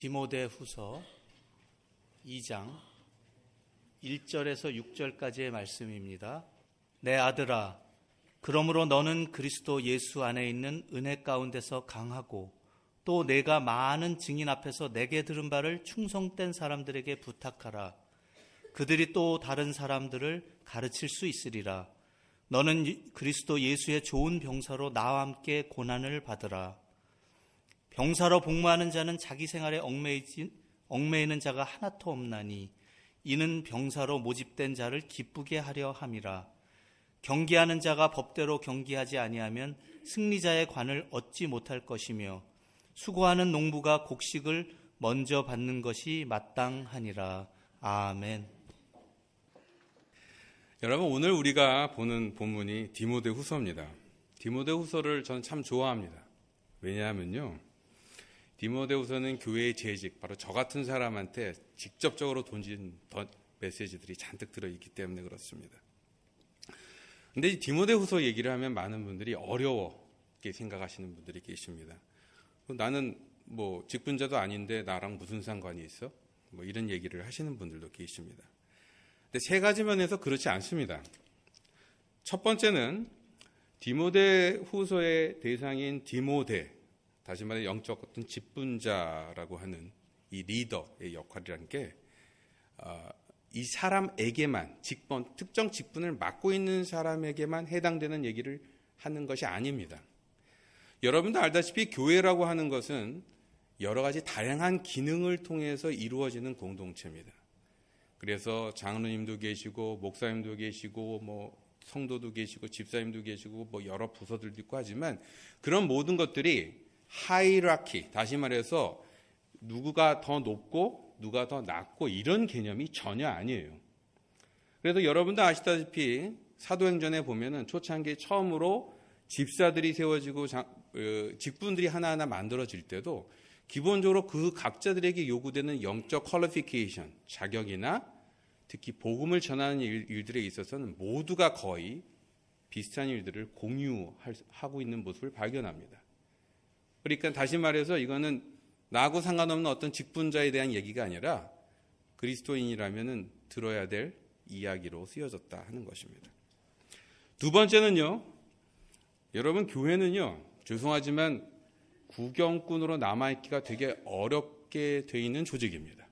디모데 후서 2장 1절에서 6절까지의 말씀입니다. 내 아들아, 그러므로 너는 그리스도 예수 안에 있는 은혜 가운데서 강하고 또 내가 많은 증인 앞에서 내게 들은 바를 충성된 사람들에게 부탁하라. 그들이 또 다른 사람들을 가르칠 수 있으리라. 너는 그리스도 예수의 좋은 병사로 나와 함께 고난을 받으라. 병사로 복무하는 자는 자기 생활에 얽매이진 얽매이는 자가 하나도 없나니 이는 병사로 모집된 자를 기쁘게 하려 함이라 경기하는 자가 법대로 경기하지 아니하면 승리자의 관을 얻지 못할 것이며 수고하는 농부가 곡식을 먼저 받는 것이 마땅하니라 아멘. 여러분 오늘 우리가 보는 본문이 디모데 후서입니다. 디모데 후서를 저는 참 좋아합니다. 왜냐하면요. 디모데후서는 교회의 재직, 바로 저 같은 사람한테 직접적으로 던진 메시지들이 잔뜩 들어있기 때문에 그렇습니다. 근데 이 디모데후서 얘기를 하면 많은 분들이 어려워게 이렇 생각하시는 분들이 계십니다. 뭐 나는 뭐 직분자도 아닌데 나랑 무슨 상관이 있어? 뭐 이런 얘기를 하시는 분들도 계십니다. 근데 세 가지 면에서 그렇지 않습니다. 첫 번째는 디모데 후서의 대상인 디모데 다시 말해 영적 어떤 집분자라고 하는 이 리더의 역할이란 게, 아, 이 사람에게만 직분, 특정 직분을 맡고 있는 사람에게만 해당되는 얘기를 하는 것이 아닙니다. 여러분도 알다시피 교회라고 하는 것은 여러 가지 다양한 기능을 통해서 이루어지는 공동체입니다. 그래서 장로님도 계시고 목사님도 계시고 뭐 성도도 계시고 집사님도 계시고 뭐 여러 부서들도 있고 하지만 그런 모든 것들이 하이라키, 다시 말해서 누구가 더 높고 누가 더 낮고 이런 개념이 전혀 아니에요. 그래서 여러분도 아시다시피 사도행전에 보면은 초창기 처음으로 집사들이 세워지고 어, 직분들이 하나하나 만들어질 때도 기본적으로 그 각자들에게 요구되는 영적 퀄리피케이션, 자격이나 특히 복음을 전하는 일, 들에 있어서는 모두가 거의 비슷한 일들을 공유하고 있는 모습을 발견합니다. 그러니까 다시 말해서 이거는 나하고 상관없는 어떤 직분자에 대한 얘기가 아니라 그리스도인이라면 들어야 될 이야기로 쓰여졌다 하는 것입니다. 두 번째는요. 여러분 교회는요. 죄송하지만 구경꾼으로 남아있기가 되게 어렵게 돼 있는 조직입니다.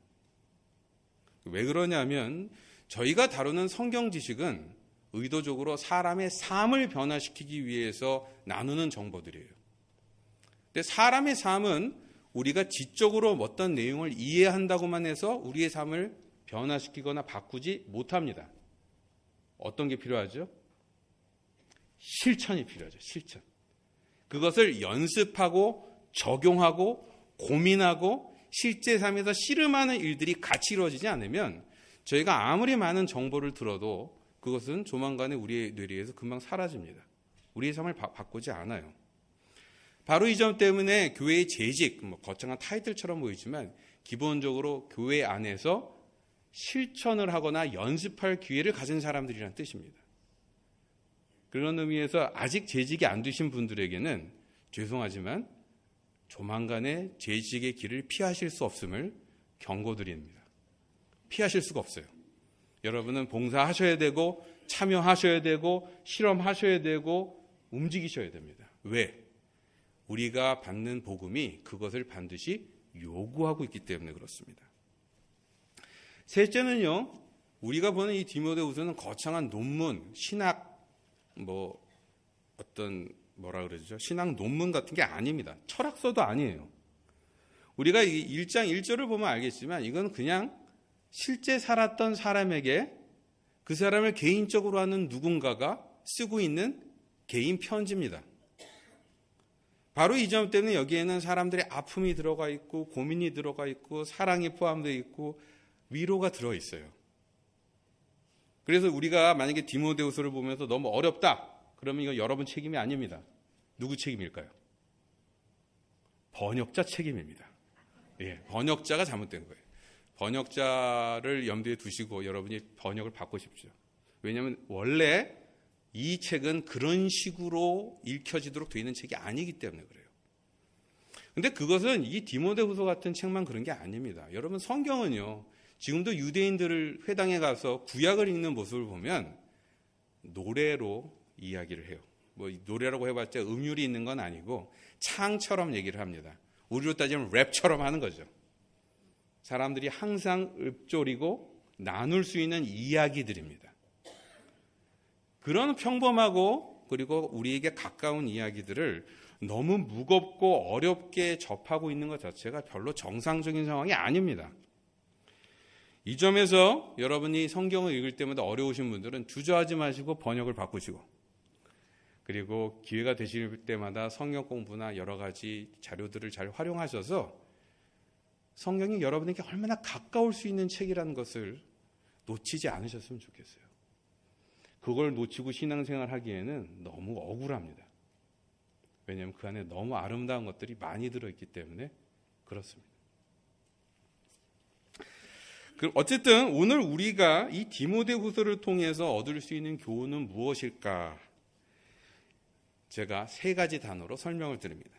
왜 그러냐면 저희가 다루는 성경 지식은 의도적으로 사람의 삶을 변화시키기 위해서 나누는 정보들이에요. 사람의 삶은 우리가 지적으로 어떤 내용을 이해한다고만 해서 우리의 삶을 변화시키거나 바꾸지 못합니다. 어떤 게 필요하죠? 실천이 필요하죠. 실천. 그것을 연습하고 적용하고 고민하고 실제 삶에서 씨름하는 일들이 같이 이루어지지 않으면 저희가 아무리 많은 정보를 들어도 그것은 조만간에 우리의 뇌리에서 금방 사라집니다. 우리의 삶을 바, 꾸지 않아요. 바로 이 점 때문에 교회의 재직, 뭐 거창한 타이틀처럼 보이지만 기본적으로 교회 안에서 실천을 하거나 연습할 기회를 가진 사람들이란 뜻입니다. 그런 의미에서 아직 재직이 안 되신 분들에게는 죄송하지만 조만간에 재직의 길을 피하실 수 없음을 경고드립니다. 피하실 수가 없어요. 여러분은 봉사하셔야 되고 참여하셔야 되고 실험하셔야 되고 움직이셔야 됩니다. 왜? 우리가 받는 복음이 그것을 반드시 요구하고 있기 때문에 그렇습니다. 셋째는요, 우리가 보는 이 디모데후서는 거창한 논문, 신학, 뭐 어떤 뭐라 그러죠? 신학 논문 같은 게 아닙니다. 철학서도 아니에요. 우리가 일장일절을 보면 알겠지만 이건 그냥 실제 살았던 사람에게 그 사람을 개인적으로 하는 누군가가 쓰고 있는 개인 편지입니다. 바로 이 점 때문에 여기에는 사람들의 아픔이 들어가 있고 고민이 들어가 있고 사랑이 포함되어 있고 위로가 들어 있어요. 그래서 우리가 만약에 디모데후서를 보면서 너무 어렵다. 그러면 이건 여러분 책임이 아닙니다. 누구 책임일까요? 번역자 책임입니다. 예, 번역자가 잘못된 거예요. 번역자를 염두에 두시고 여러분이 번역을 받고 싶죠. 왜냐하면 원래 이 책은 그런 식으로 읽혀지도록 되어 있는 책이 아니기 때문에 그래요. 근데 그것은 이 디모데후서 같은 책만 그런 게 아닙니다. 여러분 성경은요. 지금도 유대인들을 회당에 가서 구약을 읽는 모습을 보면 노래로 이야기를 해요. 뭐 노래라고 해봤자 음률이 있는 건 아니고 창처럼 얘기를 합니다. 우리로 따지면 랩처럼 하는 거죠. 사람들이 항상 읊조리고 나눌 수 있는 이야기들입니다. 그런 평범하고 그리고 우리에게 가까운 이야기들을 너무 무겁고 어렵게 접하고 있는 것 자체가 별로 정상적인 상황이 아닙니다. 이 점에서 여러분이 성경을 읽을 때마다 어려우신 분들은 주저하지 마시고 번역을 바꾸시고 그리고 기회가 되실 때마다 성경 공부나 여러 가지 자료들을 잘 활용하셔서 성경이 여러분에게 얼마나 가까울 수 있는 책이라는 것을 놓치지 않으셨으면 좋겠어요. 그걸 놓치고 신앙생활 하기에는 너무 억울합니다. 왜냐하면 그 안에 너무 아름다운 것들이 많이 들어있기 때문에 그렇습니다. 어쨌든 오늘 우리가 이 디모데 후서를 통해서 얻을 수 있는 교훈은 무엇일까? 제가 세 가지 단어로 설명을 드립니다.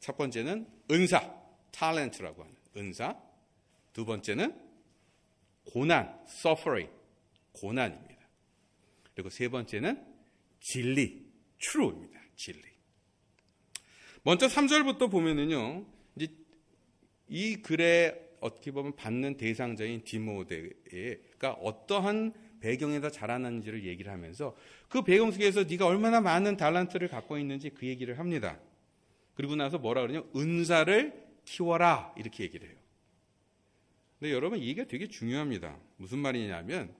첫 번째는 은사, t a 트라고 하는 은사. 두 번째는 고난, suffering, 고난입니다. 그리고 세 번째는 진리, 추 r 입니다 진리. 먼저 3절부터 보면은요. 이제 이 글에 어떻게 보면 받는 대상자인 디모데가 어떠한 배경에서 자라났는지를 얘기를 하면서 그 배경 속에서 네가 얼마나 많은 달란트를 갖고 있는지 그 얘기를 합니다. 그리고 나서 뭐라 그러냐? 은사를 키워라 이렇게 얘기를 해요. 근데 여러분 이게 되게 중요합니다. 무슨 말이냐면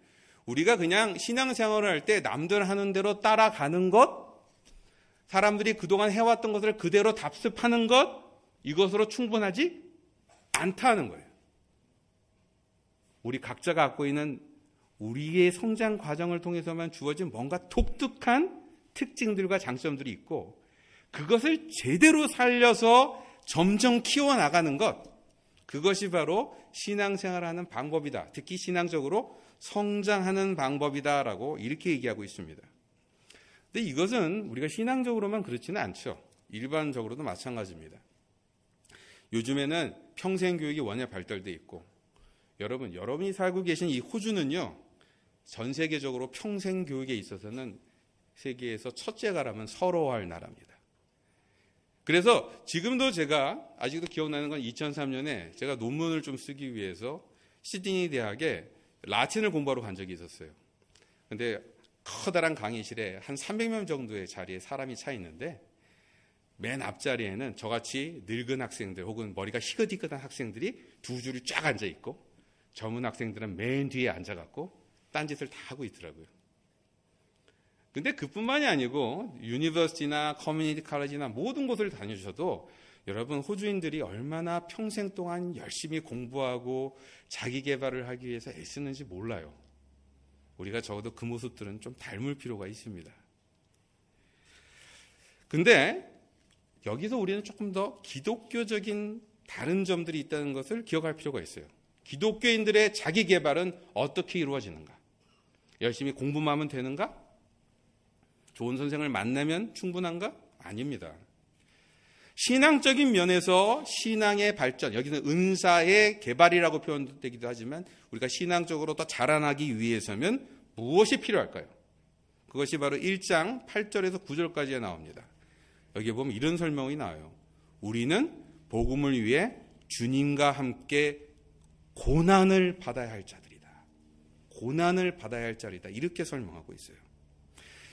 우리가 그냥 신앙생활을 할 때 남들 하는 대로 따라가는 것, 사람들이 그동안 해왔던 것을 그대로 답습하는 것, 이것으로 충분하지 않다는 거예요. 우리 각자가 갖고 있는 우리의 성장 과정을 통해서만 주어진 뭔가 독특한 특징들과 장점들이 있고, 그것을 제대로 살려서 점점 키워나가는 것, 그것이 바로 신앙생활하는 방법이다. 특히 신앙적으로 성장하는 방법이다라고 이렇게 얘기하고 있습니다. 근데 이것은 우리가 신앙적으로만 그렇지는 않죠. 일반적으로도 마찬가지입니다. 요즘에는 평생 교육이 워낙 발달돼 있고 여러분 여러분이 살고 계신 이 호주는요. 전 세계적으로 평생 교육에 있어서는 세계에서 첫째가라면 서러워할 나라입니다. 그래서 지금도 제가 아직도 기억나는 건 2003년에 제가 논문을 좀 쓰기 위해서 시드니 대학에 라틴을 공부하러 간 적이 있었어요. 근데 커다란 강의실에 한 300명 정도의 자리에 사람이 차 있는데 맨 앞자리에는 저같이 늙은 학생들 혹은 머리가 희끗희끗한 학생들이 두 줄이 쫙 앉아 있고 젊은 학생들은 맨 뒤에 앉아갖고 딴짓을 다 하고 있더라고요. 근데 그뿐만이 아니고 유니버시티나 커뮤니티 칼리지나 모든 곳을 다녀주셔도 여러분 호주인들이 얼마나 평생 동안 열심히 공부하고 자기 개발을 하기 위해서 애쓰는지 몰라요. 우리가 적어도 그 모습들은 좀 닮을 필요가 있습니다. 근데 여기서 우리는 조금 더 기독교적인 다른 점들이 있다는 것을 기억할 필요가 있어요. 기독교인들의 자기 개발은 어떻게 이루어지는가? 열심히 공부만 하면 되는가? 좋은 선생을 만나면 충분한가? 아닙니다. 신앙적인 면에서 신앙의 발전, 여기는 은사의 개발이라고 표현되기도 하지만 우리가 신앙적으로 더 자라나기 위해서는 무엇이 필요할까요? 그것이 바로 1장 8절에서 9절까지에 나옵니다. 여기에 보면 이런 설명이 나와요. 우리는 복음을 위해 주님과 함께 고난을 받아야 할 자들이다. 고난을 받아야 할 자리다. 이렇게 설명하고 있어요.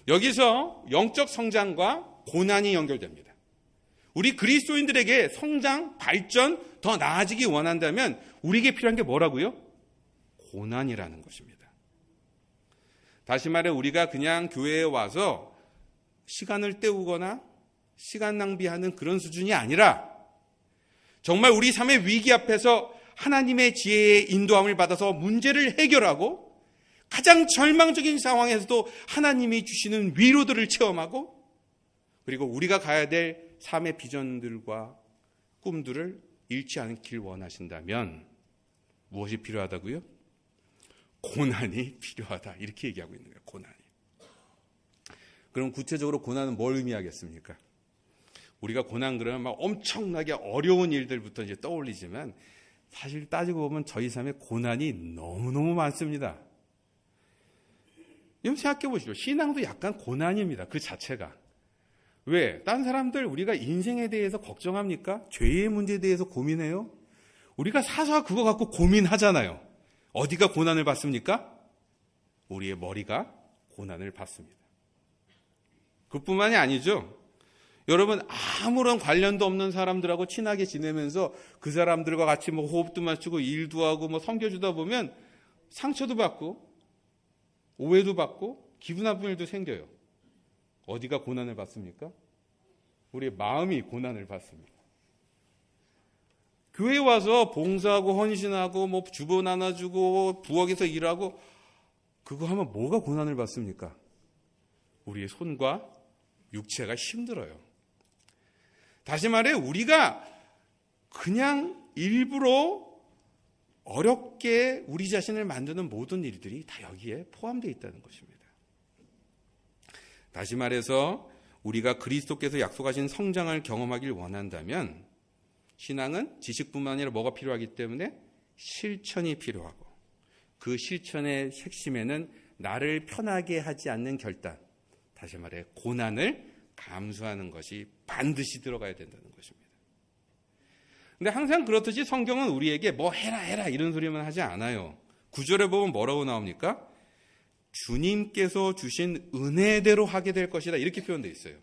여기서 영적 성장과 고난이 연결됩니다. 우리 그리스도인들에게 성장, 발전, 더 나아지기 원한다면 우리에게 필요한 게 뭐라고요? 고난이라는 것입니다. 다시 말해 우리가 그냥 교회에 와서 시간을 때우거나 시간 낭비하는 그런 수준이 아니라 정말 우리 삶의 위기 앞에서 하나님의 지혜의 인도함을 받아서 문제를 해결하고 가장 절망적인 상황에서도 하나님이 주시는 위로들을 체험하고 그리고 우리가 가야 될 삶의 비전들과 꿈들을 잃지 않길 원하신다면 무엇이 필요하다고요? 고난이 필요하다. 이렇게 얘기하고 있는 거예요. 고난이. 그럼 구체적으로 고난은 뭘 의미하겠습니까? 우리가 고난 그러면 막 엄청나게 어려운 일들부터 이제 떠올리지만 사실 따지고 보면 저희 삶에 고난이 너무너무 많습니다. 여러분 생각해 보시죠. 신앙도 약간 고난입니다. 그 자체가. 왜? 딴 사람들 우리가 인생에 대해서 걱정합니까? 죄의 문제에 대해서 고민해요? 우리가 사서 그거 갖고 고민하잖아요. 어디가 고난을 받습니까? 우리의 머리가 고난을 받습니다. 그뿐만이 아니죠. 여러분 아무런 관련도 없는 사람들하고 친하게 지내면서 그 사람들과 같이 뭐 호흡도 맞추고 일도 하고 뭐 섬겨주다 보면 상처도 받고 오해도 받고 기분 나쁜 일도 생겨요. 어디가 고난을 받습니까? 우리의 마음이 고난을 받습니다. 교회 와서 봉사하고 헌신하고 뭐 주보 나눠주고 부엌에서 일하고 그거 하면 뭐가 고난을 받습니까? 우리의 손과 육체가 힘들어요. 다시 말해 우리가 그냥 일부러 어렵게 우리 자신을 만드는 모든 일들이 다 여기에 포함되어 있다는 것입니다. 다시 말해서 우리가 그리스도께서 약속하신 성장을 경험하길 원한다면 신앙은 지식뿐만 아니라 뭐가 필요하기 때문에 실천이 필요하고 그 실천의 핵심에는 나를 편하게 하지 않는 결단, 다시 말해 고난을 감수하는 것이 반드시 들어가야 된다는 것입니다. 근데 항상 그렇듯이 성경은 우리에게 뭐 해라 해라 이런 소리만 하지 않아요. 구절에 보면 뭐라고 나옵니까? 주님께서 주신 은혜대로 하게 될 것이다. 이렇게 표현되어 있어요.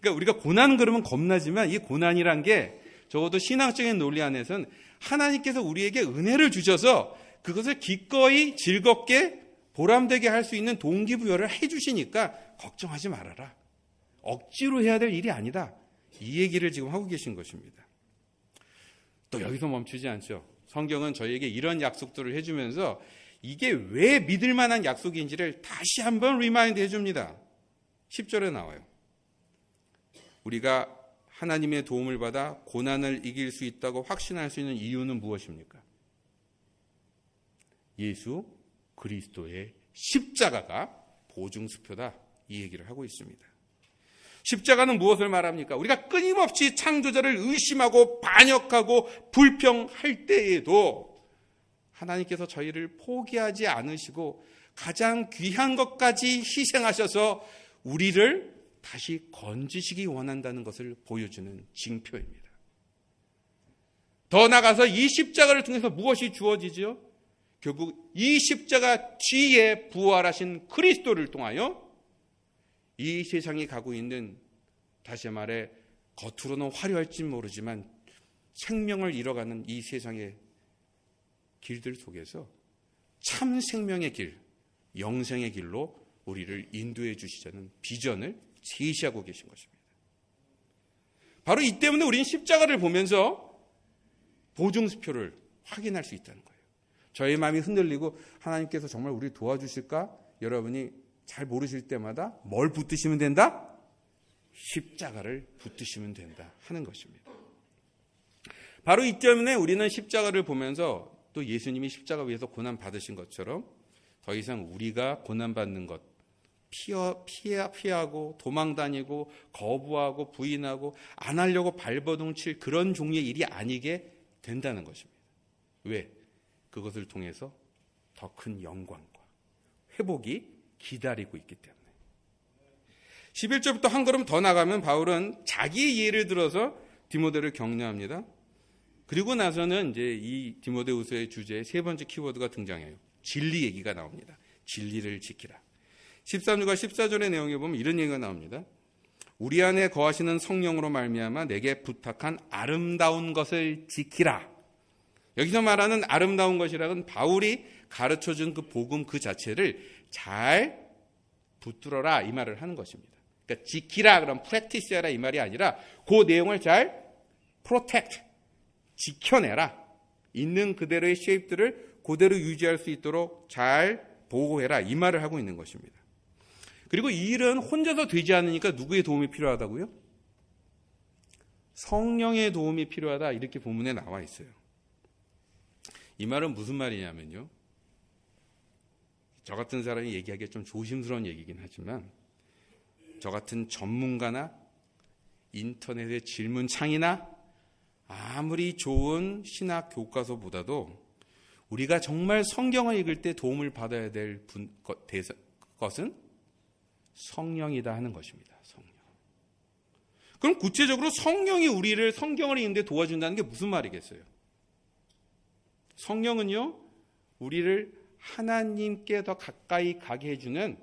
그러니까 우리가 고난 그러면 겁나지만 이 고난이란 게 적어도 신앙적인 논리 안에서는 하나님께서 우리에게 은혜를 주셔서 그것을 기꺼이 즐겁게 보람되게 할 수 있는 동기부여를 해주시니까 걱정하지 말아라. 억지로 해야 될 일이 아니다. 이 얘기를 지금 하고 계신 것입니다. 또 여기서 멈추지 않죠. 성경은 저희에게 이런 약속들을 해주면서 이게 왜 믿을 만한 약속인지를 다시 한번 리마인드 해줍니다. 10절에 나와요. 우리가 하나님의 도움을 받아 고난을 이길 수 있다고 확신할 수 있는 이유는 무엇입니까? 예수 그리스도의 십자가가 보증수표다. 이 얘기를 하고 있습니다. 십자가는 무엇을 말합니까? 우리가 끊임없이 창조자를 의심하고 반역하고 불평할 때에도 하나님께서 저희를 포기하지 않으시고 가장 귀한 것까지 희생하셔서 우리를 다시 건지시기 원한다는 것을 보여주는 징표입니다. 더 나아가서 이 십자가를 통해서 무엇이 주어지지 결국 이 십자가 뒤에 부활하신 그리스도를 통하여 이 세상이 가고 있는 다시 말해 겉으로는 화려할지 모르지만 생명을 잃어가는 이 세상의 길들 속에서 참 생명의 길, 영생의 길로 우리를 인도해 주시자는 비전을 제시하고 계신 것입니다. 바로 이 때문에 우리는 십자가를 보면서 보증수표를 확인할 수 있다는 거예요. 저희 마음이 흔들리고 하나님께서 정말 우리 도와주실까? 여러분이 잘 모르실 때마다 뭘 붙드시면 된다? 십자가를 붙드시면 된다 하는 것입니다. 바로 이 때문에 우리는 십자가를 보면서 또 예수님이 십자가 위에서 고난 받으신 것처럼 더 이상 우리가 고난 받는 것 피어 피해 피하고 도망 다니고 거부하고 부인하고 안 하려고 발버둥 칠 그런 종류의 일이 아니게 된다는 것입니다. 왜? 그것을 통해서 더 큰 영광과 회복이 기다리고 있기 때문에. 11절부터 한 걸음 더 나가면 바울은 자기 예를 들어서 디모데를 격려합니다. 그리고 나서는 이제 이 디모데우서의 주제에 세 번째 키워드가 등장해요. 진리 얘기가 나옵니다. 진리를 지키라. 13절과 14절의 내용에 보면 이런 얘기가 나옵니다. 우리 안에 거하시는 성령으로 말미암아 내게 부탁한 아름다운 것을 지키라. 여기서 말하는 아름다운 것이라는 바울이 가르쳐 준 그 복음 그 자체를 잘 붙들어라 이 말을 하는 것입니다. 그러니까 지키라 그럼 프랙티스하라 이 말이 아니라 그 내용을 잘 프로텍트 지켜내라. 있는 그대로의 쉐입들을 그대로 유지할 수 있도록 잘 보호해라. 이 말을 하고 있는 것입니다. 그리고 이 일은 혼자서 되지 않으니까 누구의 도움이 필요하다고요? 성령의 도움이 필요하다. 이렇게 본문에 나와 있어요. 이 말은 무슨 말이냐면요. 저 같은 사람이 얘기하기에 좀 조심스러운 얘기긴 하지만 저 같은 전문가나 인터넷의 질문창이나 아무리 좋은 신학 교과서보다도 우리가 정말 성경을 읽을 때 도움을 받아야 될 분, 것, 대사, 것은 성령이다 하는 것입니다. 성령. 그럼 구체적으로 성령이 우리를 성경을 읽는데 도와준다는 게 무슨 말이겠어요? 성령은요, 우리를 하나님께 더 가까이 가게 해주는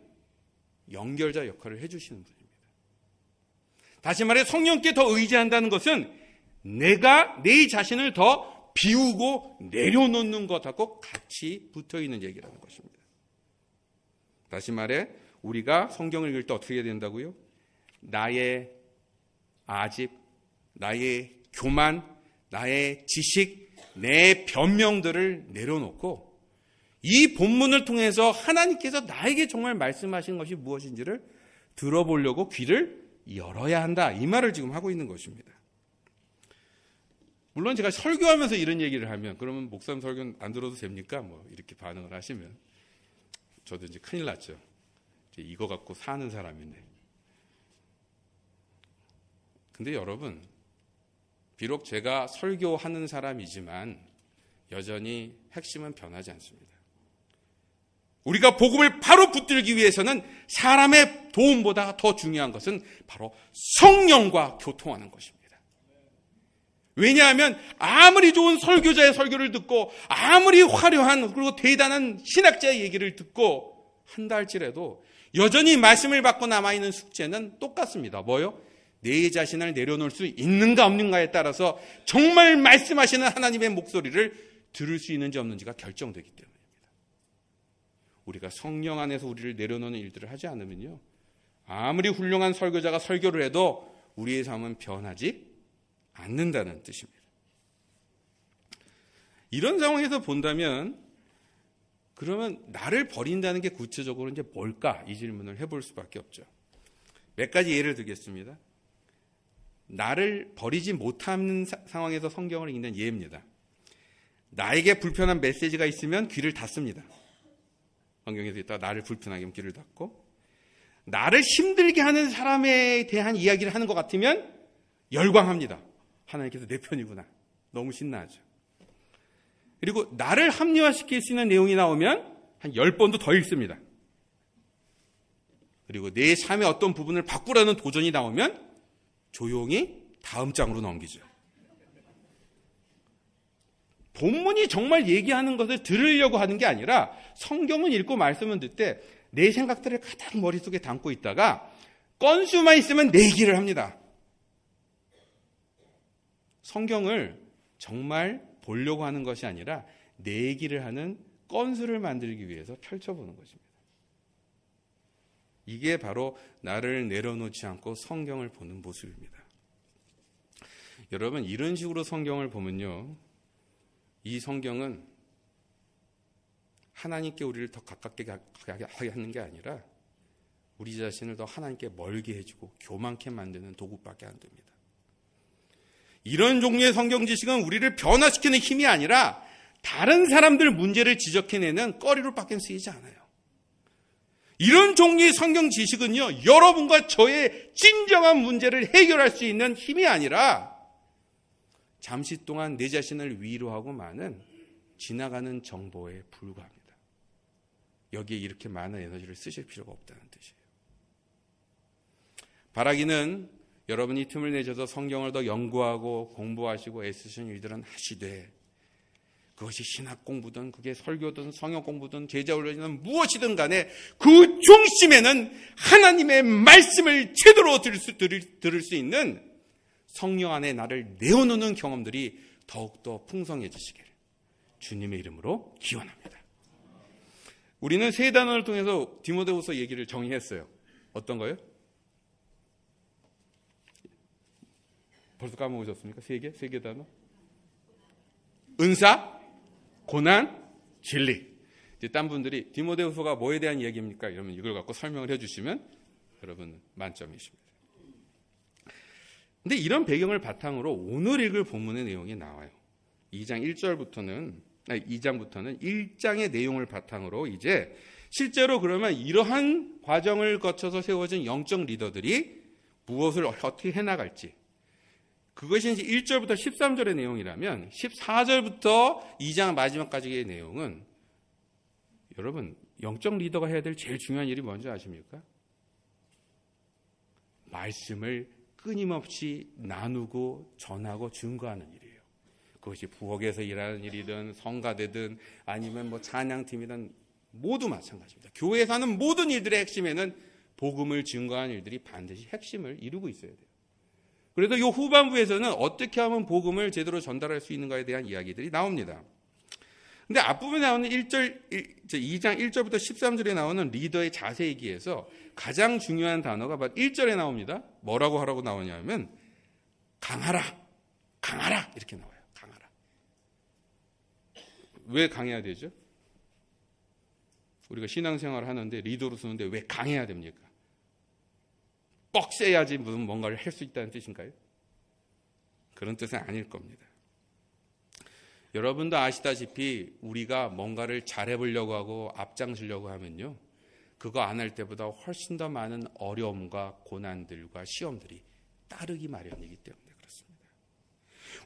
연결자 역할을 해주시는 분입니다. 다시 말해 성령께 더 의지한다는 것은 내가 내 자신을 더 비우고 내려놓는 것하고 같이 붙어 있는 얘기라는 것입니다. 다시 말해 우리가 성경을 읽을 때 어떻게 해야 된다고요? 나의 아집, 나의 교만, 나의 지식, 내 변명들을 내려놓고 이 본문을 통해서 하나님께서 나에게 정말 말씀하신 것이 무엇인지를 들어보려고 귀를 열어야 한다. 이 말을 지금 하고 있는 것입니다. 물론 제가 설교하면서 이런 얘기를 하면 그러면 목사님 설교는 안 들어도 됩니까? 뭐 이렇게 반응을 하시면 저도 이제 큰일 났죠. 이제 이거 갖고 사는 사람이네. 근데 여러분 비록 제가 설교하는 사람이지만 여전히 핵심은 변하지 않습니다. 우리가 복음을 바로 붙들기 위해서는 사람의 도움보다 더 중요한 것은 바로 성령과 교통하는 것입니다. 왜냐하면 아무리 좋은 설교자의 설교를 듣고 아무리 화려한 그리고 대단한 신학자의 얘기를 듣고 한다 할지라도 여전히 말씀을 받고 남아있는 숙제는 똑같습니다. 뭐요? 내 자신을 내려놓을 수 있는가 없는가에 따라서 정말 말씀하시는 하나님의 목소리를 들을 수 있는지 없는지가 결정되기 때문입니다. 우리가 성령 안에서 우리를 내려놓는 일들을 하지 않으면요. 아무리 훌륭한 설교자가 설교를 해도 우리의 삶은 변하지 않는다는 뜻입니다. 이런 상황에서 본다면 그러면 나를 버린다는 게 구체적으로 이제 뭘까? 이 질문을 해볼 수밖에 없죠. 몇 가지 예를 들겠습니다. 나를 버리지 못하는 사, 상황에서 성경을 읽는 예입니다. 나에게 불편한 메시지가 있으면 귀를 닫습니다. 성경에서 있다 가 나를 불편하게 하면 귀를 닫고 나를 힘들게 하는 사람에 대한 이야기를 하는 것 같으면 열광합니다. 하나님께서 내 편이구나. 너무 신나죠 그리고 나를 합리화시키시는 내용이 나오면 한 열번도더 읽습니다. 그리고 내 삶의 어떤 부분을 바꾸라는 도전이 나오면 조용히 다음 장으로 넘기죠. 본문이 정말 얘기하는 것을 들으려고 하는 게 아니라 성경을 읽고 말씀을 듣 때 내 생각들을 가득 머릿속에 담고 있다가 건수만 있으면 내기를 합니다. 성경을 정말 보려고 하는 것이 아니라 내기를 하는 건수를 만들기 위해서 펼쳐보는 것입니다. 이게 바로 나를 내려놓지 않고 성경을 보는 모습입니다. 여러분, 이런 식으로 성경을 보면요. 이 성경은 하나님께 우리를 더가깝게 하는 게 아니라 우리 자신을 더 하나님께 멀게 해주고 교만케 만드는 도구밖에 안 됩니다. 이런 종류의 성경 지식은 우리를 변화시키는 힘이 아니라 다른 사람들 문제를 지적해내는 꺼리로밖에 쓰이지 않아요. 이런 종류의 성경 지식은요, 여러분과 저의 진정한 문제를 해결할 수 있는 힘이 아니라 잠시 동안 내 자신을 위로하고 많은 지나가는 정보에 불과합니다. 여기에 이렇게 많은 에너지를 쓰실 필요가 없다는 뜻이에요. 바라기는 여러분이 틈을 내셔서 성경을 더 연구하고 공부하시고 애쓰신 일들은 하시되 그것이 신학 공부든 그게 설교든 성역 공부든 제자 훈련이든 무엇이든 간에 그 중심에는 하나님의 말씀을 제대로 들을 수, 들을, 들을 수 있는 성령 안에 나를 내어놓는 경험들이 더욱더 풍성해지시기를 주님의 이름으로 기원합니다. 우리는 세 단어를 통해서 디모데후서 얘기를 정의했어요 어떤 거요? 벌써 까먹으셨습니까? 세 개? 세개 단어? 은사, 고난, 진리. 이제 딴 분들이 디모데후서가 뭐에 대한 이야기입니까? 이러면 이걸 갖고 설명을 해주시면 여러분 만점이십니다. 근데 이런 배경을 바탕으로 오늘 읽을 본문의 내용이 나와요. 2장 1절부터는 아니 2장부터는 1장의 내용을 바탕으로 이제 실제로 그러면 이러한 과정을 거쳐서 세워진 영적 리더들이 무엇을 어떻게 해나갈지 그것이 이제 1절부터 13절의 내용이라면 14절부터 2장 마지막까지의 내용은 여러분 영적 리더가 해야 될 제일 중요한 일이 뭔지 아십니까? 말씀을 끊임없이 나누고 전하고 증거하는 일이에요. 그것이 부엌에서 일하는 일이든 성가대든 아니면 뭐 찬양팀이든 모두 마찬가지입니다. 교회에서 하는 모든 일들의 핵심에는 복음을 증거하는 일들이 반드시 핵심을 이루고 있어야 돼요. 그래서 이 후반부에서는 어떻게 하면 복음을 제대로 전달할 수 있는가에 대한 이야기들이 나옵니다. 근데 앞부분에 나오는 1절, 2장 1절부터 13절에 나오는 리더의 자세 얘기에서 가장 중요한 단어가 1절에 나옵니다. 뭐라고 하라고 나오냐면, 강하라, 강하라, 이렇게 나와요. 강하라. 왜 강해야 되죠? 우리가 신앙생활을 하는데 리더로 쓰는데 왜 강해야 됩니까? 빡세야지 무슨 뭔가를 할 수 있다는 뜻인가요? 그런 뜻은 아닐 겁니다. 여러분도 아시다시피 우리가 뭔가를 잘해보려고 하고 앞장서려고 하면요. 그거 안 할 때보다 훨씬 더 많은 어려움과 고난들과 시험들이 따르기 마련이기 때문에 그렇습니다.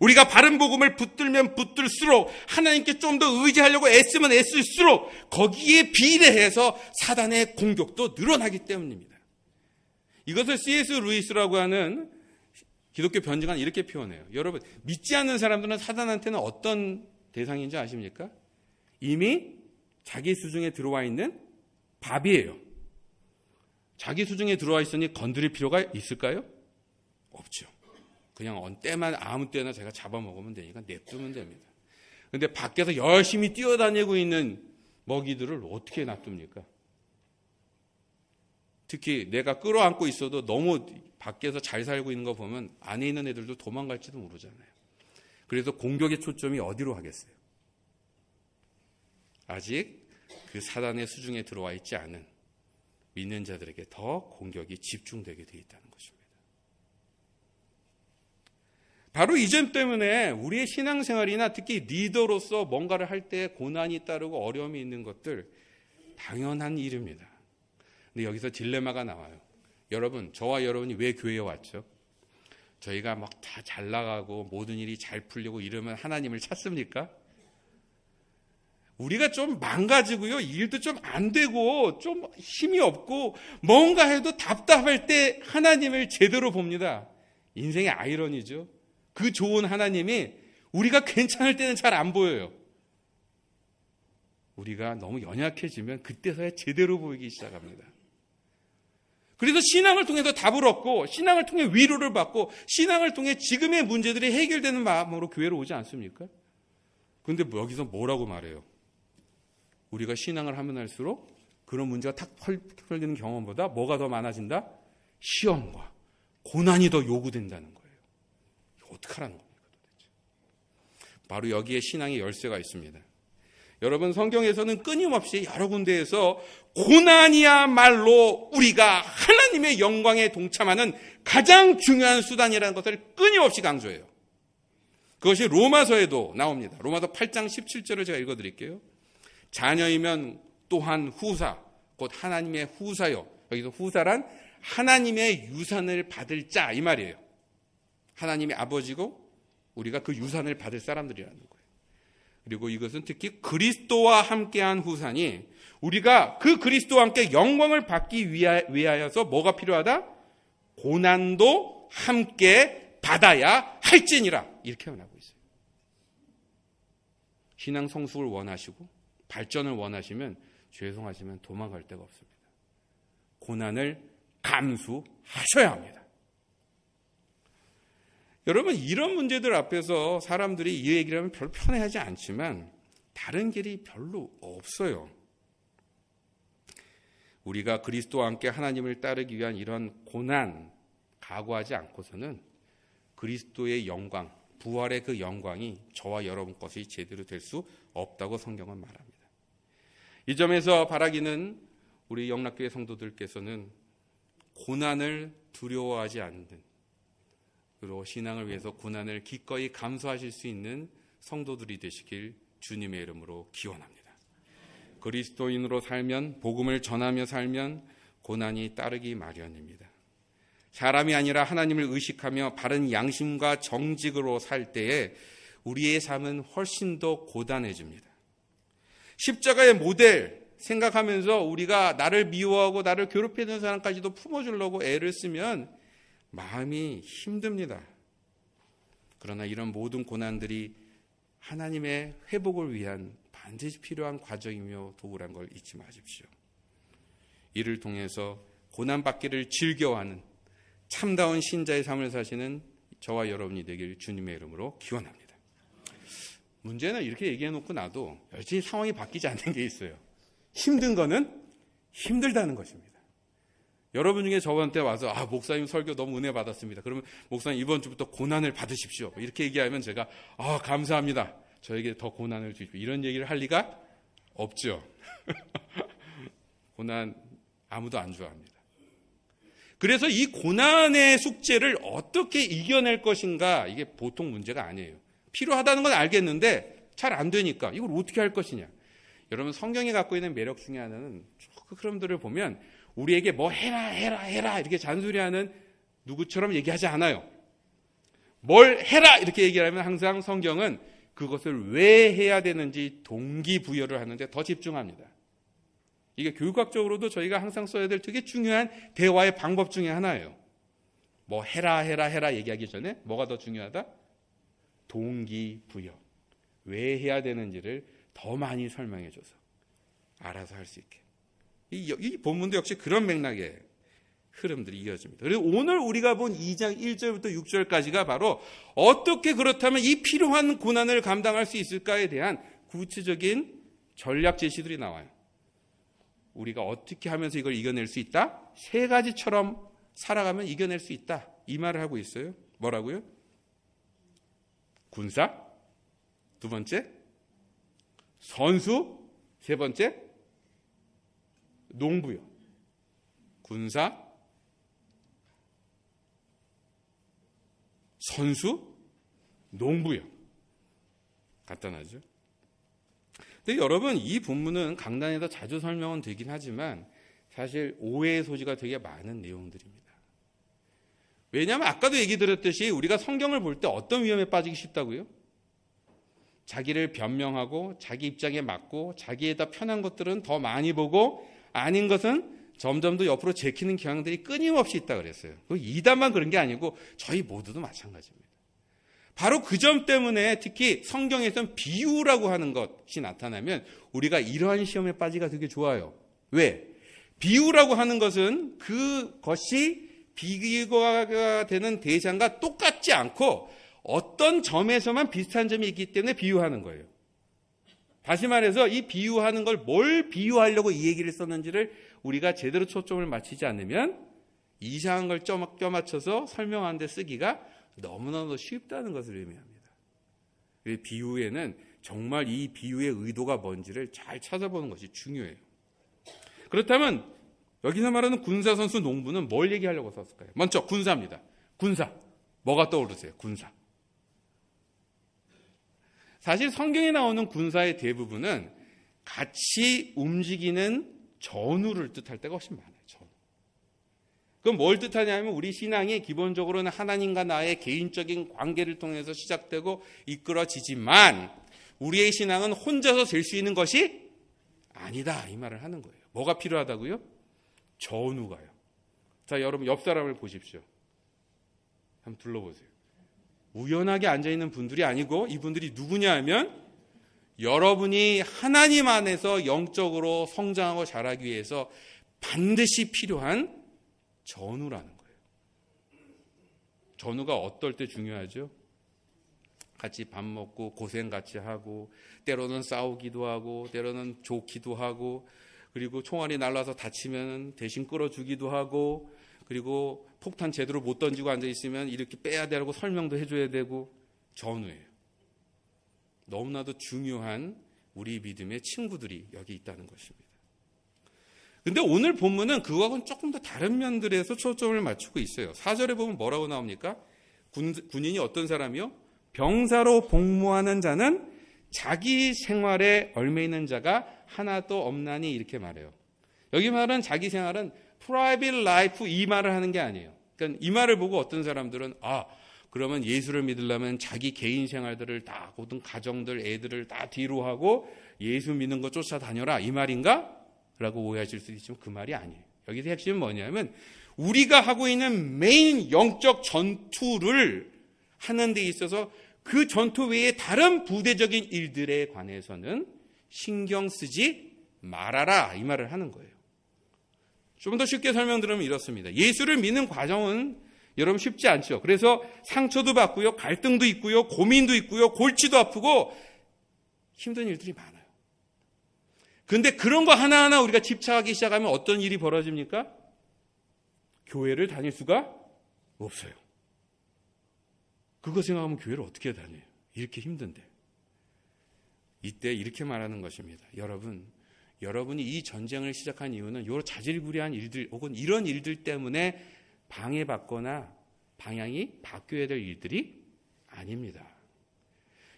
우리가 바른 복음을 붙들면 붙들수록 하나님께 좀 더 의지하려고 애쓰면 애쓸수록 거기에 비례해서 사단의 공격도 늘어나기 때문입니다. 이것을 C.S. 루이스라고 하는 기독교 변증한 이렇게 표현해요. 여러분, 믿지 않는 사람들은 사단한테는 어떤 대상인지 아십니까? 이미 자기 수중에 들어와 있는 밥이에요. 자기 수중에 들어와 있으니 건드릴 필요가 있을까요? 없죠. 그냥 언 때만 아무 때나 제가 잡아먹으면 되니까 냅두면 됩니다. 근데 밖에서 열심히 뛰어다니고 있는 먹이들을 어떻게 놔둡니까? 특히 내가 끌어안고 있어도 너무 밖에서 잘 살고 있는 거 보면 안에 있는 애들도 도망갈지도 모르잖아요. 그래서 공격의 초점이 어디로 하겠어요? 아직 그 사단의 수중에 들어와 있지 않은 믿는 자들에게 더 공격이 집중되게 되어 있다는 것입니다. 바로 이 점 때문에 우리의 신앙생활이나 특히 리더로서 뭔가를 할 때 고난이 따르고 어려움이 있는 것들 당연한 일입니다. 근데 여기서 딜레마가 나와요. 여러분, 저와 여러분이 왜 교회에 왔죠? 저희가 막 다 잘 나가고 모든 일이 잘 풀리고 이러면 하나님을 찾습니까? 우리가 좀 망가지고요. 일도 좀 안 되고 좀 힘이 없고 뭔가 해도 답답할 때 하나님을 제대로 봅니다. 인생의 아이러니죠. 그 좋은 하나님이 우리가 괜찮을 때는 잘 안 보여요. 우리가 너무 연약해지면 그때서야 제대로 보이기 시작합니다. 그래서 신앙을 통해서 답을 얻고 신앙을 통해 위로를 받고 신앙을 통해 지금의 문제들이 해결되는 마음으로 교회로 오지 않습니까? 그런데 뭐 여기서 뭐라고 말해요? 우리가 신앙을 하면 할수록 그런 문제가 탁 털리는 경험보다 뭐가 더 많아진다? 시험과 고난이 더 요구된다는 거예요. 어떡하라는 겁니까 도대체. 바로 여기에 신앙의 열쇠가 있습니다. 여러분 성경에서는 끊임없이 여러 군데에서 고난이야말로 우리가 하나님의 영광에 동참하는 가장 중요한 수단이라는 것을 끊임없이 강조해요. 그것이 로마서에도 나옵니다. 로마서 8장 17절을 제가 읽어 드릴게요. 자녀이면 또한 후사, 곧 하나님의 후사요. 여기서 후사란 하나님의 유산을 받을 자 이 말이에요. 하나님의 아버지고 우리가 그 유산을 받을 사람들이라는 그리고 이것은 특히 그리스도와 함께한 후산이 우리가 그 그리스도와 함께 영광을 받기 위하여서 뭐가 필요하다? 고난도 함께 받아야 할지니라. 이렇게 원하고 있어요. 신앙 성숙을 원하시고 발전을 원하시면 죄송하시면 도망갈 데가 없습니다. 고난을 감수하셔야 합니다. 여러분 이런 문제들 앞에서 사람들이 이 얘기를 하면 별로 편해하지 않지만 다른 길이 별로 없어요. 우리가 그리스도와 함께 하나님을 따르기 위한 이런 고난 각오하지 않고서는 그리스도의 영광, 부활의 그 영광이 저와 여러분 것이 제대로 될 수 없다고 성경은 말합니다. 이 점에서 바라기는 우리 영락교회 성도들께서는 고난을 두려워하지 않는 그리고 신앙을 위해서 고난을 기꺼이 감수하실 수 있는 성도들이 되시길 주님의 이름으로 기원합니다. 그리스도인으로 살면 복음을 전하며 살면 고난이 따르기 마련입니다. 사람이 아니라 하나님을 의식하며 바른 양심과 정직으로 살 때에 우리의 삶은 훨씬 더 고단해집니다. 십자가의 모델 생각하면서 우리가 나를 미워하고 나를 괴롭히는 사람까지도 품어주려고 애를 쓰면 마음이 힘듭니다. 그러나 이런 모든 고난들이 하나님의 회복을 위한 반드시 필요한 과정이며 도구란 걸 잊지 마십시오. 이를 통해서 고난받기를 즐겨하는 참다운 신자의 삶을 사시는 저와 여러분이 되길 주님의 이름으로 기원합니다. 문제는 이렇게 얘기해놓고 나도 열심히 상황이 바뀌지 않는 게 있어요. 힘든 거는 힘들다는 것입니다. 여러분 중에 저한테 와서 아 목사님 설교 너무 은혜 받았습니다. 그러면 목사님 이번 주부터 고난을 받으십시오. 이렇게 얘기하면 제가 아 감사합니다. 저에게 더 고난을 주십시오. 이런 얘기를 할 리가 없죠. 고난 아무도 안 좋아합니다. 그래서 이 고난의 숙제를 어떻게 이겨낼 것인가 이게 보통 문제가 아니에요. 필요하다는 건 알겠는데 잘 안 되니까 이걸 어떻게 할 것이냐. 여러분 성경이 갖고 있는 매력 중에 하나는 쭉 그 흐름들을 보면 우리에게 뭐 해라 해라 해라 이렇게 잔소리하는 누구처럼 얘기하지 않아요. 뭘 해라 이렇게 얘기하면 항상 성경은 그것을 왜 해야 되는지 동기부여를 하는데 더 집중합니다. 이게 교육학적으로도 저희가 항상 써야 될 되게 중요한 대화의 방법 중에 하나예요. 뭐 해라 해라 해라 얘기하기 전에 뭐가 더 중요하다? 동기부여. 왜 해야 되는지를 더 많이 설명해 줘서 알아서 할 수 있게. 이, 이 본문도 역시 그런 맥락의 흐름들이 이어집니다. 그리고 오늘 우리가 본 2장 1절부터 6절까지가 바로 어떻게 그렇다면 이 필요한 고난을 감당할 수 있을까에 대한 구체적인 전략 제시들이 나와요. 우리가 어떻게 하면서 이걸 이겨낼 수 있다? 세 가지처럼 살아가면 이겨낼 수 있다. 이 말을 하고 있어요. 뭐라고요? 군사? 두 번째? 선수? 세 번째? 농부요. 군사, 선수, 농부요. 간단하죠? 근데 여러분, 이 본문은 강단에서 자주 설명은 되긴 하지만 사실 오해의 소지가 되게 많은 내용들입니다. 왜냐하면 아까도 얘기 드렸듯이 우리가 성경을 볼 때 어떤 위험에 빠지기 쉽다고요? 자기를 변명하고 자기 입장에 맞고 자기에다 편한 것들은 더 많이 보고 아닌 것은 점점 더 옆으로 제키는 경향들이 끊임없이 있다 그랬어요. 그 이단만 그런 게 아니고 저희 모두도 마찬가지입니다. 바로 그 점 때문에 특히 성경에서는 비유라고 하는 것이 나타나면 우리가 이러한 시험에 빠지가 되게 좋아요. 왜? 비유라고 하는 것은 그것이 비교가 되는 대상과 똑같지 않고 어떤 점에서만 비슷한 점이 있기 때문에 비유하는 거예요. 다시 말해서 이 비유하는 걸 뭘 비유하려고 이 얘기를 썼는지를 우리가 제대로 초점을 맞추지 않으면 이상한 걸 껴맞춰서 설명하는데 쓰기가 너무나도 쉽다는 것을 의미합니다. 비유에는 정말 이 비유의 의도가 뭔지를 잘 찾아보는 것이 중요해요. 그렇다면 여기서 말하는 군사 선수 농부는 뭘 얘기하려고 썼을까요? 먼저 군사입니다. 군사. 뭐가 떠오르세요? 군사. 사실 성경에 나오는 군사의 대부분은 같이 움직이는 전우를 뜻할 때가 훨씬 많아요. 전우. 그럼 뭘 뜻하냐면 우리 신앙이 기본적으로는 하나님과 나의 개인적인 관계를 통해서 시작되고 이끌어지지만 우리의 신앙은 혼자서 될 수 있는 것이 아니다 이 말을 하는 거예요. 뭐가 필요하다고요? 전우가요. 자 여러분 옆 사람을 보십시오. 한번 둘러보세요. 우연하게 앉아 있는 분들이 아니고 이분들이 누구냐 하면 여러분이 하나님 안에서 영적으로 성장하고 자라기 위해서 반드시 필요한 전우라는 거예요. 전우가 어떨 때 중요하죠? 같이 밥 먹고 고생 같이 하고 때로는 싸우기도 하고 때로는 좋기도 하고 그리고 총알이 날라서 다치면 대신 끌어주기도 하고 그리고 폭탄 제대로 못 던지고 앉아 있으면 이렇게 빼야 되라고 설명도 해줘야 되고 전우예요. 너무나도 중요한 우리 믿음의 친구들이 여기 있다는 것입니다. 근데 오늘 본문은 그거하고는 조금 더 다른 면들에서 초점을 맞추고 있어요. 4절에 보면 뭐라고 나옵니까? 군, 군인이 어떤 사람이요? 병사로 복무하는 자는 자기 생활에 얽매이는 자가 하나도 없나니 이렇게 말해요. 여기 말은 자기 생활은 private life 이 말을 하는 게 아니에요. 그러니까 이 말을 보고 어떤 사람들은 아 그러면 예수를 믿으려면 자기 개인 생활들을 다 모든 가정들 애들을 다 뒤로 하고 예수 믿는 거 쫓아다녀라 이 말인가? 라고 오해하실 수도 있지만 그 말이 아니에요. 여기서 핵심은 뭐냐면 우리가 하고 있는 메인 영적 전투를 하는 데 있어서 그 전투 외에 다른 부대적인 일들에 관해서는 신경 쓰지 말아라 이 말을 하는 거예요. 좀더 쉽게 설명드리면 이렇습니다. 예수를 믿는 과정은 여러분 쉽지 않죠. 그래서 상처도 받고요, 갈등도 있고요, 고민도 있고요, 골치도 아프고 힘든 일들이 많아요. 근데 그런 거 하나하나 우리가 집착하기 시작하면 어떤 일이 벌어집니까? 교회를 다닐 수가 없어요. 그거 생각하면 교회를 어떻게 다녀요? 이렇게 힘든데. 이때 이렇게 말하는 것입니다. 여러분, 여러분이 이 전쟁을 시작한 이유는 요 자질구레한 일들 혹은 이런 일들 때문에 방해받거나 방향이 바뀌어야 될 일들이 아닙니다.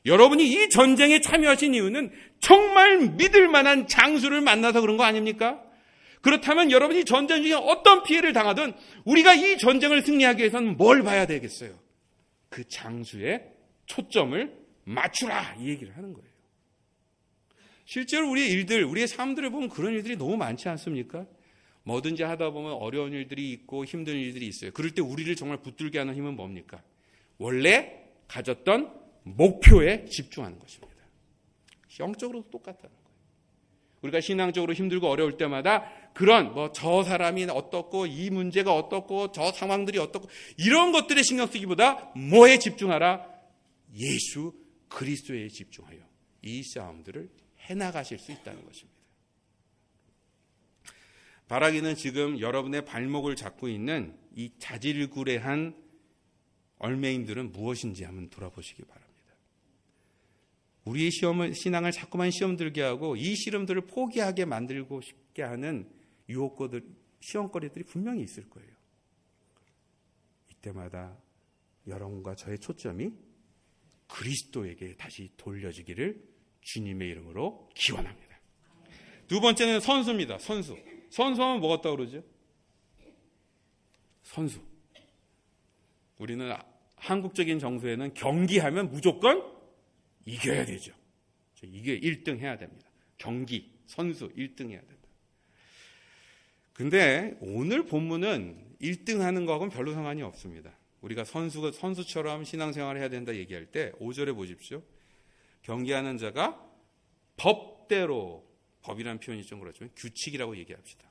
여러분이 이 전쟁에 참여하신 이유는 정말 믿을 만한 장수를 만나서 그런 거 아닙니까? 그렇다면 여러분이 전쟁 중에 어떤 피해를 당하든 우리가 이 전쟁을 승리하기 위해서는 뭘 봐야 되겠어요? 그 장수의 초점을 맞추라 이 얘기를 하는 거예요. 실제로 우리의 일들, 우리의 삶들을 보면 그런 일들이 너무 많지 않습니까? 뭐든지 하다 보면 어려운 일들이 있고 힘든 일들이 있어요. 그럴 때 우리를 정말 붙들게 하는 힘은 뭡니까? 원래 가졌던 목표에 집중하는 것입니다. 영적으로도 똑같다는 거예요. 우리가 신앙적으로 힘들고 어려울 때마다 그런 뭐 저 사람이 어떻고 이 문제가 어떻고 저 상황들이 어떻고 이런 것들에 신경 쓰기보다 뭐에 집중하라? 예수 그리스도에 집중하여 이 싸움들을 해나가실 수 있다는 것입니다. 바라기는 지금 여러분의 발목을 잡고 있는 이 자질구레한 얼매임들은 무엇인지 한번 돌아보시기 바랍니다. 우리의 시험을, 신앙을 자꾸만 시험 들게 하고 이 시험들을 포기하게 만들고 싶게 하는 유혹거들, 시험거리들이 분명히 있을 거예요. 이때마다 여러분과 저의 초점이 그리스도에게 다시 돌려지기를 주님의 이름으로 기원합니다. 두 번째는 선수입니다. 선수. 선수하면 뭐가 있다고 그러죠? 선수. 우리는 아, 한국적인 정서에는 경기하면 무조건 이겨야 되죠. 그렇죠? 이게 1등 해야 됩니다. 경기, 선수 1등 해야 된다. 근데 오늘 본문은 1등 하는 거하고는 별로 상관이 없습니다. 우리가 선수가 선수처럼 신앙생활 을 해야 된다 얘기할 때 5절에 보십시오. 경계하는 자가 법대로 법이란 표현이 좀 그렇지만 규칙이라고 얘기합시다.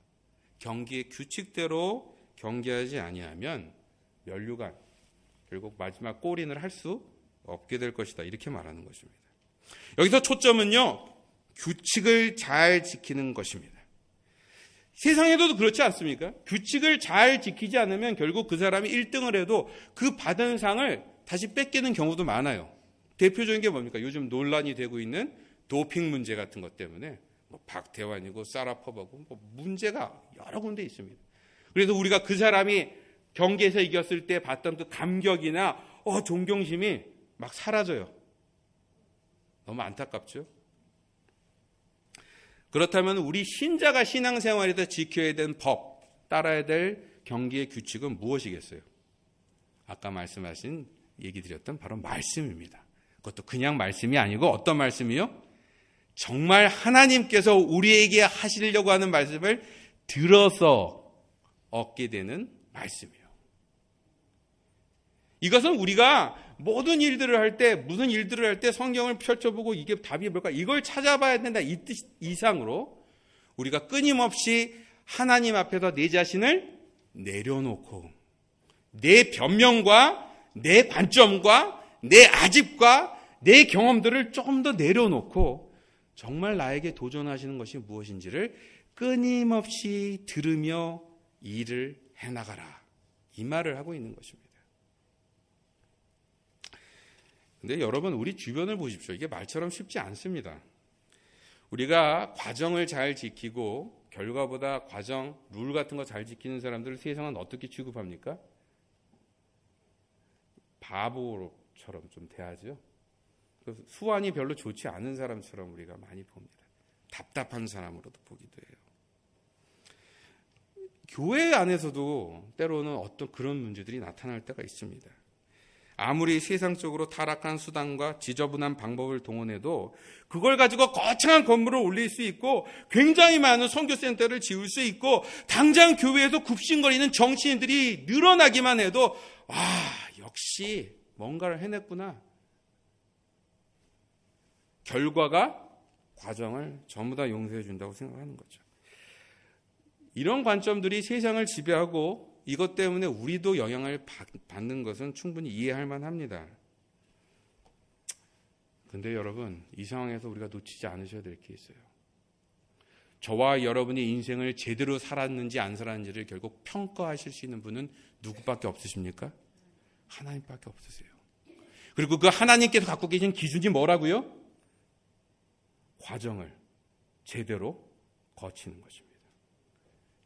경계의 규칙대로 경계하지 아니하면 면류가 결국 마지막 꼬린을 할 수 없게 될 것이다. 이렇게 말하는 것입니다. 여기서 초점은요. 규칙을 잘 지키는 것입니다. 세상에도 그렇지 않습니까? 규칙을 잘 지키지 않으면 결국 그 사람이 1등을 해도 그 받은 상을 다시 뺏기는 경우도 많아요. 대표적인 게 뭡니까? 요즘 논란이 되고 있는 도핑 문제 같은 것 때문에 뭐 박태환이고 사라퍼버고 뭐 문제가 여러 군데 있습니다. 그래서 우리가 그 사람이 경기에서 이겼을 때 봤던 그 감격이나 어, 존경심이 막 사라져요. 너무 안타깝죠? 그렇다면 우리 신자가 신앙생활에서 지켜야 되는 법, 따라야 될 경기의 규칙은 무엇이겠어요? 아까 말씀하신 얘기 드렸던 바로 말씀입니다. 그것도 그냥 말씀이 아니고 어떤 말씀이요? 정말 하나님께서 우리에게 하시려고 하는 말씀을 들어서 얻게 되는 말씀이요. 이것은 우리가 모든 일들을 할 때, 무슨 일들을 할 때 성경을 펼쳐보고 이게 답이 뭘까? 이걸 찾아봐야 된다. 이 뜻 이상으로 우리가 끊임없이 하나님 앞에서 내 자신을 내려놓고 내 변명과 내 관점과 내 아집과 내 경험들을 조금 더 내려놓고 정말 나에게 도전하시는 것이 무엇인지를 끊임없이 들으며 일을 해나가라. 이 말을 하고 있는 것입니다. 근데 여러분, 우리 주변을 보십시오. 이게 말처럼 쉽지 않습니다. 우리가 과정을 잘 지키고 결과보다 과정, 룰 같은 거 잘 지키는 사람들을 세상은 어떻게 취급합니까? 바보로 처럼 좀 대하죠. 수완이 그 별로 좋지 않은 사람처럼 우리가 많이 봅니다. 답답한 사람으로도 보기도 해요. 교회 안에서도 때로는 어떤 그런 문제들이 나타날 때가 있습니다. 아무리 세상적으로 타락한 수단과 지저분한 방법을 동원해도 그걸 가지고 거창한 건물을 올릴 수 있고 굉장히 많은 선교센터를 지을 수 있고 당장 교회에서 굽신거리는 정치인들이 늘어나기만 해도 와 역시 뭔가를 해냈구나. 결과가 과정을 전부 다 용서해 준다고 생각하는 거죠. 이런 관점들이 세상을 지배하고 이것 때문에 우리도 영향을 받는 것은 충분히 이해할 만합니다. 근데 여러분, 이 상황에서 우리가 놓치지 않으셔야 될 게 있어요. 저와 여러분이 인생을 제대로 살았는지 안 살았는지를 결국 평가하실 수 있는 분은 누구밖에 없으십니까? 하나님밖에 없으세요. 그리고 그 하나님께서 갖고 계신 기준이 뭐라고요? 과정을 제대로 거치는 것입니다.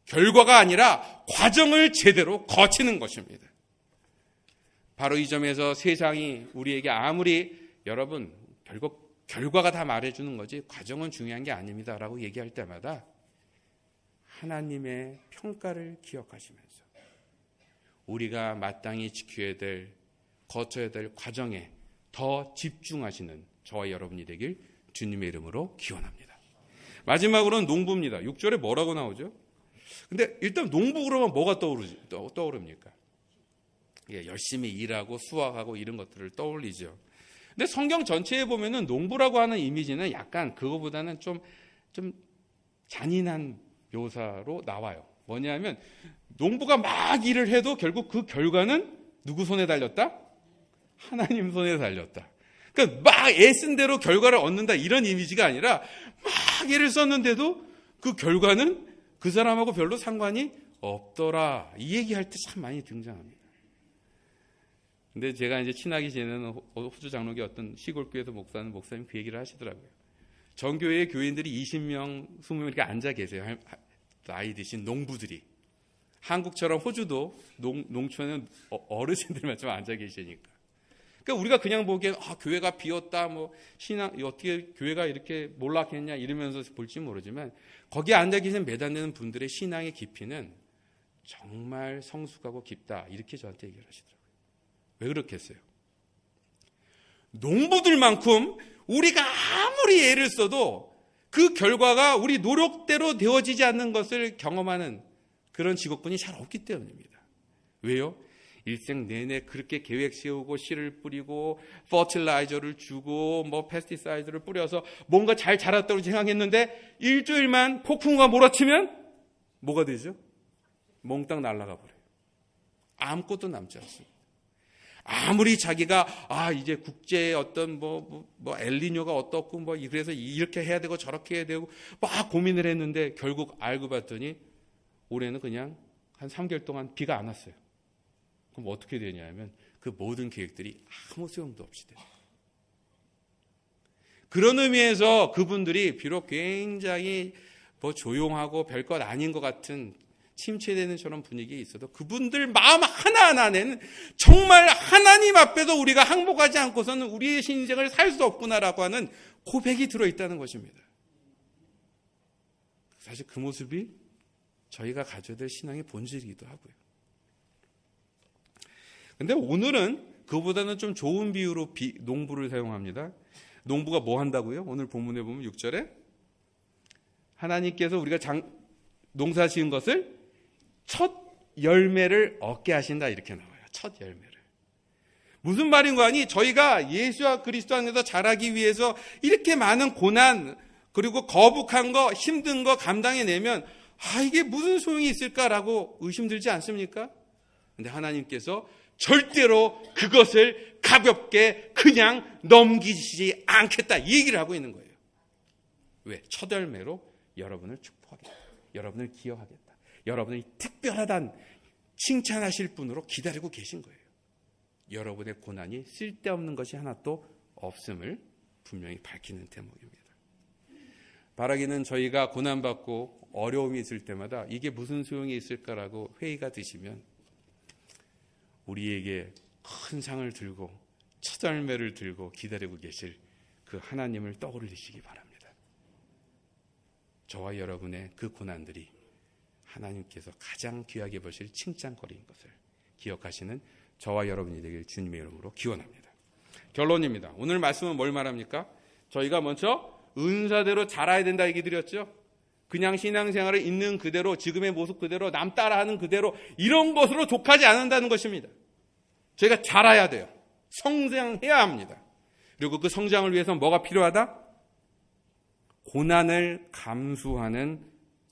결과가 아니라 과정을 제대로 거치는 것입니다. 바로 이 점에서 세상이 우리에게 아무리 여러분 결국 결과가 다 말해주는 거지 과정은 중요한 게 아닙니다라고 얘기할 때마다 하나님의 평가를 기억하시면서 우리가 마땅히 지켜야 될 거쳐야 될 과정에 더 집중하시는 저와 여러분이 되길 주님의 이름으로 기원합니다. 마지막으로는 농부입니다. 6절에 뭐라고 나오죠? 근데 일단 농부 그러면 뭐가 떠오르지, 떠, 오릅니까 예, 열심히 일하고 수확하고 이런 것들을 떠올리죠. 근데 성경 전체에 보면은 농부라고 하는 이미지는 약간 그거보다는 좀, 좀 잔인한 묘사로 나와요. 뭐냐면 하 농부가 막 일을 해도 결국 그 결과는 누구 손에 달렸다? 하나님 손에 달렸다. 그러니까 막 애쓴 대로 결과를 얻는다 이런 이미지가 아니라 막 애를 썼는데도 그 결과는 그 사람하고 별로 상관이 없더라. 이 얘기할 때 참 많이 등장합니다. 근데 제가 이제 친하게 지내는 어, 호주 장로교 어떤 시골교회에서 목사는 목사님 그 얘기를 하시더라고요. 전교회 교인들이 20명, 20명 이렇게 앉아 계세요. 나이 드신 농부들이. 한국처럼 호주도 농, 농촌는 어, 어르신들만 좀 앉아 계시니까. 그러니까 우리가 그냥 보기에 아, 교회가 비었다, 뭐 신앙 어떻게 교회가 이렇게 몰락했냐 이러면서 볼지 모르지만 거기에 앉아 계신 매달리는 분들의 신앙의 깊이는 정말 성숙하고 깊다 이렇게 저한테 얘기를 하시더라고요. 왜 그렇겠어요? 농부들만큼 우리가 아무리 애를 써도 그 결과가 우리 노력대로 되어지지 않는 것을 경험하는 그런 직업군이 잘 없기 때문입니다. 왜요? 일생 내내 그렇게 계획 세우고 씨를 뿌리고 퍼틸라이저를 주고 뭐 페스티사이드를 뿌려서 뭔가 잘 자랐다고 생각했는데 일주일만 폭풍우가 몰아치면 뭐가 되죠? 몽땅 날아가 버려요. 아무것도 남지 않습니다. 아무리 자기가 아 이제 국제 어떤 뭐뭐 뭐, 뭐, 뭐 엘리뇨가 어떻고 뭐 그래서 이렇게 해야 되고 저렇게 해야 되고 막 고민을 했는데 결국 알고 봤더니 올해는 그냥 한 3개월 동안 비가 안 왔어요. 그럼 어떻게 되냐면 그 모든 계획들이 아무 소용도 없이 돼요. 그런 의미에서 그분들이 비록 굉장히 뭐 조용하고 별 것 아닌 것 같은 침체되는 저런 분위기에 있어도 그분들 마음 하나하나는 정말 하나님 앞에서 우리가 항복하지 않고서는 우리의 신생을 살 수 없구나라고 하는 고백이 들어있다는 것입니다. 사실 그 모습이 저희가 가져야 될 신앙의 본질이기도 하고요. 근데 오늘은 그보다는 좀 좋은 비유로 비, 농부를 사용합니다. 농부가 뭐 한다고요? 오늘 본문에 보면 6절에 하나님께서 우리가 장, 농사 지은 것을 첫 열매를 얻게 하신다 이렇게 나와요. 첫 열매를. 무슨 말인 거 아니? 저희가 예수와 그리스도 안에서 자라기 위해서 이렇게 많은 고난 그리고 거북한 거 힘든 거 감당해내면 아 이게 무슨 소용이 있을까라고 의심들지 않습니까? 근데 하나님께서 절대로 그것을 가볍게 그냥 넘기지 않겠다 얘기를 하고 있는 거예요. 왜? 첫 열매로 여러분을 축복하겠다. 여러분을 기여하겠다. 여러분을 특별하단 칭찬하실 분으로 기다리고 계신 거예요. 여러분의 고난이 쓸데없는 것이 하나도 없음을 분명히 밝히는 대목입니다. 바라기는 저희가 고난받고 어려움이 있을 때마다 이게 무슨 소용이 있을까라고 회의가 드시면 우리에게 큰 상을 들고 첫 열매를 들고 기다리고 계실 그 하나님을 떠올리시기 바랍니다. 저와 여러분의 그 고난들이 하나님께서 가장 귀하게 보실 칭찬거리인 것을 기억하시는 저와 여러분이 되길 주님의 이름으로 기원합니다. 결론입니다. 오늘 말씀은 뭘 말합니까? 저희가 먼저 은사대로 자라야 된다 얘기 드렸죠? 그냥 신앙생활을 있는 그대로 지금의 모습 그대로 남 따라하는 그대로 이런 것으로 족하지 않는다는 것입니다. 저희가 자라야 돼요. 성장해야 합니다. 그리고 그 성장을 위해서 뭐가 필요하다? 고난을 감수하는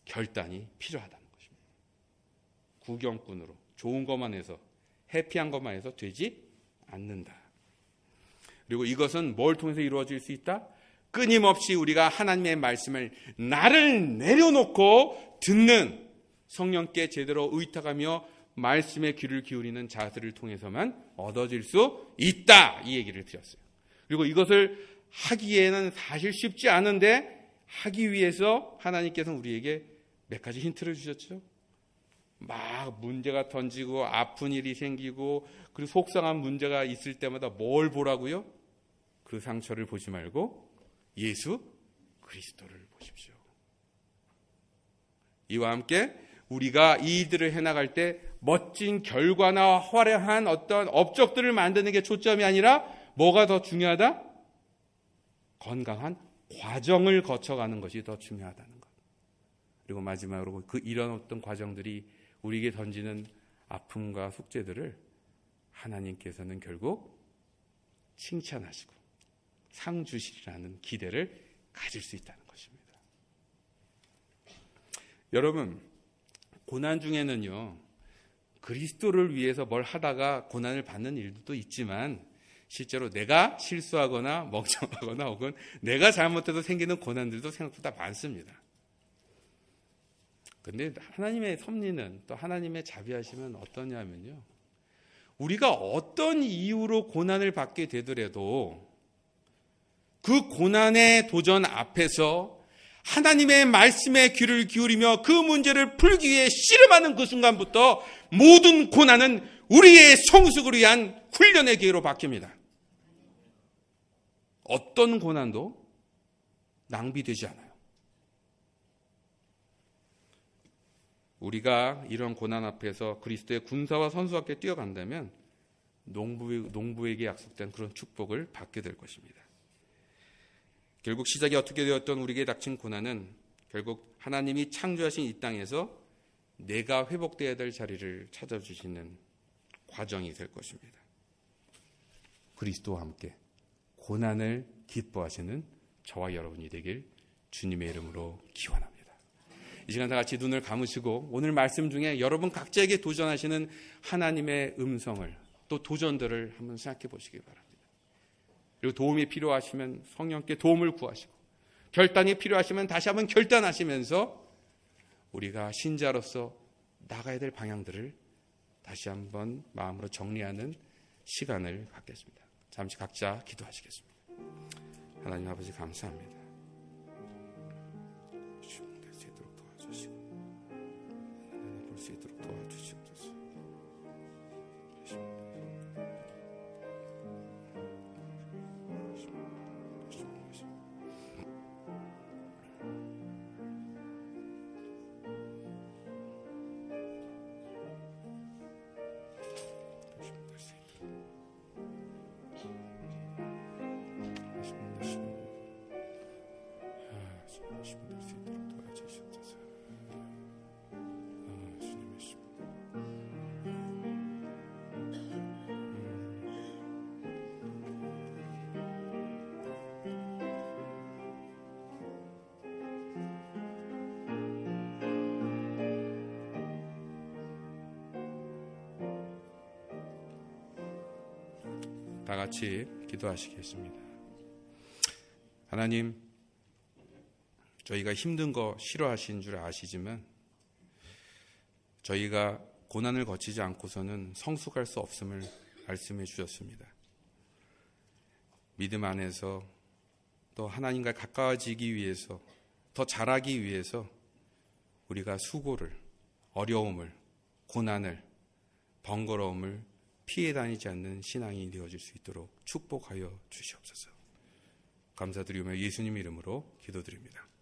결단이 필요하다는 것입니다. 구경꾼으로 좋은 것만 해서 해피한 것만 해서 되지 않는다. 그리고 이것은 뭘 통해서 이루어질 수 있다? 끊임없이 우리가 하나님의 말씀을 나를 내려놓고 듣는 성령께 제대로 의탁하며 말씀의 귀를 기울이는 자들을 통해서만 얻어질 수 있다. 이 얘기를 드렸어요. 그리고 이것을 하기에는 사실 쉽지 않은데 하기 위해서 하나님께서 우리에게 몇 가지 힌트를 주셨죠. 막 문제가 던지고 아픈 일이 생기고 그리고 속상한 문제가 있을 때마다 뭘 보라고요? 그 상처를 보지 말고 예수 그리스도를 보십시오. 이와 함께 우리가 이 일들을 해나갈 때 멋진 결과나 화려한 어떤 업적들을 만드는 게 초점이 아니라 뭐가 더 중요하다? 건강한 과정을 거쳐가는 것이 더 중요하다는 것. 그리고 마지막으로 그 이런 어떤 과정들이 우리에게 던지는 아픔과 숙제들을 하나님께서는 결국 칭찬하시고 상 주시리라는 기대를 가질 수 있다는 것입니다. 여러분, 고난 중에는요, 그리스도를 위해서 뭘 하다가 고난을 받는 일도 있지만, 실제로 내가 실수하거나 멍청하거나 혹은 내가 잘못해서 생기는 고난들도 생각보다 많습니다. 근데 하나님의 섭리는 또 하나님의 자비하심은 어떠냐면요. 우리가 어떤 이유로 고난을 받게 되더라도 그 고난의 도전 앞에서 하나님의 말씀에 귀를 기울이며 그 문제를 풀기 위해 씨름하는 그 순간부터 모든 고난은 우리의 성숙을 위한 훈련의 기회로 바뀝니다. 어떤 고난도 낭비되지 않아요. 우리가 이런 고난 앞에서 그리스도의 군사와 선수답게 뛰어간다면 농부, 농부에게 약속된 그런 축복을 받게 될 것입니다. 결국 시작이 어떻게 되었던 우리에게 닥친 고난은 결국 하나님이 창조하신 이 땅에서 내가 회복되어야될 자리를 찾아주시는 과정이 될 것입니다. 그리스도와 함께 고난을 기뻐하시는 저와 여러분이 되길 주님의 이름으로 기원합니다. 이 시간 다 같이 눈을 감으시고 오늘 말씀 중에 여러분 각자에게 도전하시는 하나님의 음성을 또 도전들을 한번 생각해 보시기 바랍니다. 그리고 도움이 필요하시면 성령께 도움을 구하시고 결단이 필요하시면 다시 한번 결단하시면서 우리가 신자로서 나가야 될 방향들을 다시 한번 마음으로 정리하는 시간을 갖겠습니다. 잠시 각자 기도하시겠습니다. 하나님 아버지 감사합니다. 될수 있도록 도와주시고 볼수주시옵소 다 같이 기도하시겠습니다. 하나님, 저희가 힘든 거 싫어하신 줄 아시지만 저희가 고난을 거치지 않고서는 성숙할 수 없음을 말씀해 주셨습니다. 믿음 안에서 또 하나님과 가까워지기 위해서 더 잘하기 위해서 우리가 수고를, 어려움을, 고난을, 번거로움을 피해 다니지 않는 신앙이 되어질 수 있도록 축복하여 주시옵소서. 감사드리며 예수님 이름으로 기도드립니다.